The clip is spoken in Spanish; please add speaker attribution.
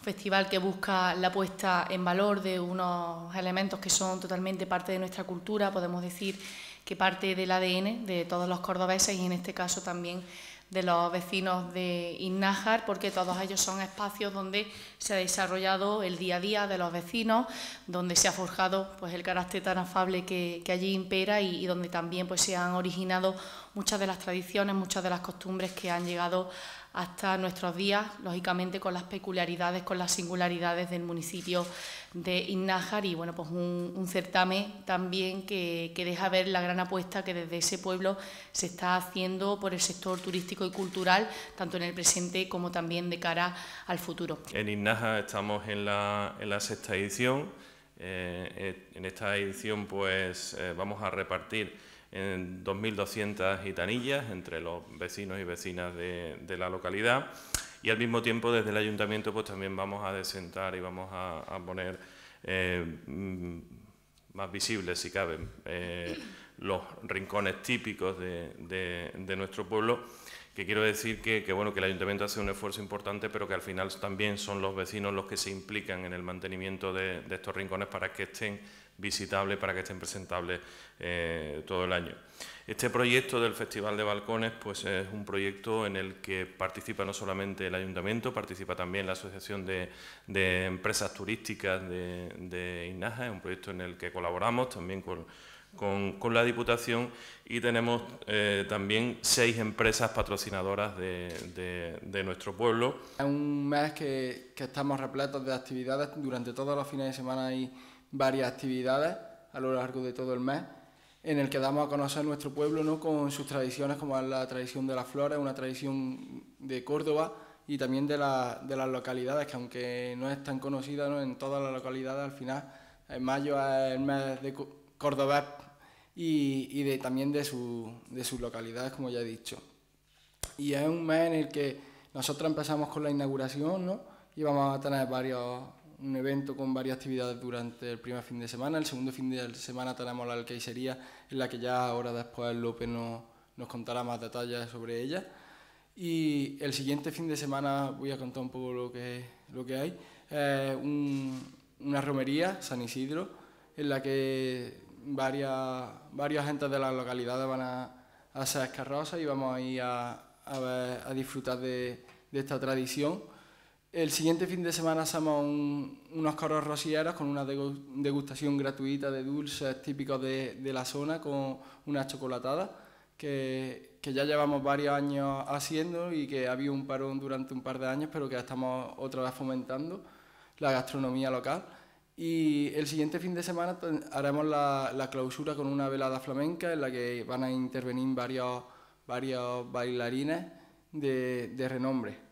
Speaker 1: festival que busca la puesta en valor de unos elementos que son totalmente parte de nuestra cultura, podemos decir que parte del ADN de todos los cordobeses y en este caso también de los vecinos de Innájar, porque todos ellos son espacios donde se ha desarrollado el día a día de los vecinos, donde se ha forjado pues, el carácter tan afable que, allí impera y, donde también pues, se han originado muchas de las tradiciones, muchas de las costumbres que han llegado hasta nuestros días, lógicamente con las peculiaridades, con las singularidades del municipio de Innájar y bueno, pues un, certamen también que, deja ver la gran apuesta que desde ese pueblo se está haciendo por el sector turístico y cultural, tanto en el presente como también de cara al futuro.
Speaker 2: En Innájar estamos en la, sexta edición. Eh, eh, en esta edición pues eh, vamos a repartir en 2.200 gitanillas entre los vecinos y vecinas de, la localidad y al mismo tiempo desde el ayuntamiento pues también vamos a desentar y vamos a, poner eh, mm, más visibles si caben eh, los rincones típicos de nuestro pueblo que quiero decir que, bueno, que el ayuntamiento hace un esfuerzo importante, pero que al final también son los vecinos los que se implican en el mantenimiento de, estos rincones para que estén visitables, para que estén presentables eh, todo el año. Este proyecto del Festival de Balcones pues, es un proyecto en el que participa no solamente el ayuntamiento, participa también la Asociación de, Empresas Turísticas de, de Inaja, es un proyecto en el que colaboramos también con con, la Diputación y tenemos eh, también seis empresas patrocinadoras de, nuestro pueblo.
Speaker 3: Es un mes que, estamos repletos de actividades, durante todos los fines de semana hay varias actividades a lo largo de todo el mes en el que damos a conocer nuestro pueblo ¿no? con sus tradiciones, como es la tradición de las flores, una tradición de Córdoba y también de, las localidades, que aunque no es tan conocida en todas las localidades, al final en mayo es el mes de, Córdoba y, también de su, localidades como ya he dicho. Y es un mes en el que nosotros empezamos con la inauguración, Y vamos a tener varios, un evento con varias actividades durante el primer fin de semana. El segundo fin de semana tenemos la alcaicería, en la que ya ahora después López nos, nos contará más detalles sobre ella. Y el siguiente fin de semana voy a contar un poco lo que, lo que hay. una romería, San Isidro, en la que varias, varios agentes de las localidades van a, hacer escarrosas y vamos a ir a, disfrutar de, esta tradición. El siguiente fin de semana hacemos unos carros rosilleros con una degustación gratuita de dulces típicos de, la zona con una chocolatada que, ya llevamos varios años haciendo y que ha habido un parón durante un par de años, pero que estamos otra vez fomentando la gastronomía local. Y el siguiente fin de semana haremos la, clausura con una velada flamenca en la que van a intervenir varios, bailarines de renombre.